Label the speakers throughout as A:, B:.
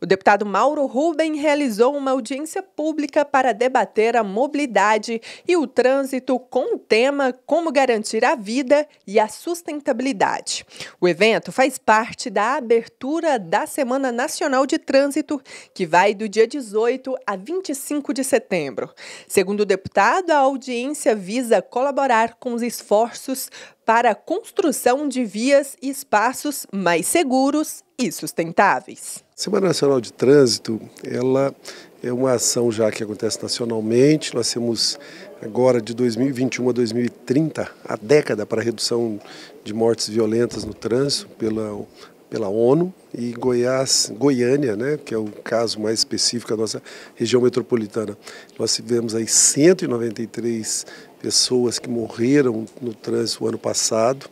A: O deputado Mauro Ruben realizou uma audiência pública para debater a mobilidade e o trânsito com o tema Como Garantir a Vida e a Sustentabilidade. O evento faz parte da abertura da Semana Nacional de Trânsito, que vai do dia 18 a 25 de setembro. Segundo o deputado, a audiência visa colaborar com os esforços para a construção de vias e espaços mais seguros e sustentáveis.
B: Semana Nacional de Trânsito, ela é uma ação já que acontece nacionalmente. Nós temos agora de 2021 a 2030 a década para a redução de mortes violentas no trânsito pela, pela ONU e Goiás, Goiânia, né, que é o caso mais específico da nossa região metropolitana. Nós tivemos aí 193 pessoas que morreram no trânsito ano passado.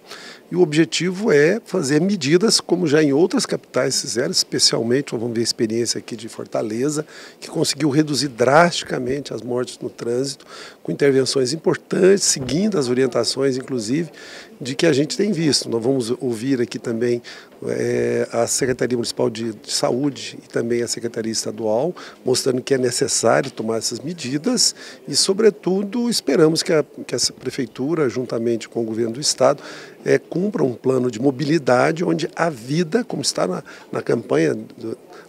B: E o objetivo é fazer medidas como já em outras capitais fizeram, especialmente, vamos ver a experiência aqui de Fortaleza, que conseguiu reduzir drasticamente as mortes no trânsito, com intervenções importantes, seguindo as orientações, inclusive, de que a gente tem visto. Nós vamos ouvir aqui também é, a Secretaria Municipal de, de Saúde e também a Secretaria Estadual, mostrando que é necessário tomar essas medidas e, sobretudo, esperamos que a, que essa Prefeitura, juntamente com o Governo do Estado, é, cumpra um plano de mobilidade onde a vida, como está na, na campanha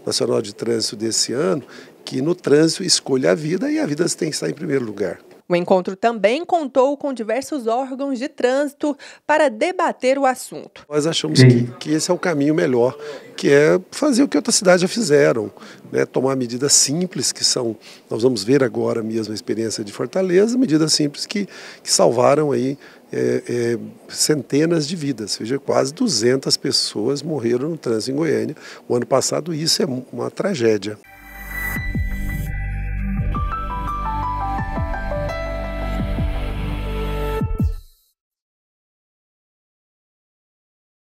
B: nacional de trânsito desse ano, que no trânsito escolha a vida e a vida tem que estar em primeiro lugar.
A: O encontro também contou com diversos órgãos de trânsito para debater o assunto.
B: Nós achamos que, que esse é o caminho melhor que é fazer o que outras cidades já fizeram, né? tomar medidas simples, que são, nós vamos ver agora mesmo a experiência de Fortaleza, medidas simples que, que salvaram aí é, é, centenas de vidas, seja quase 200 pessoas morreram no trânsito em Goiânia. O ano passado isso é uma tragédia.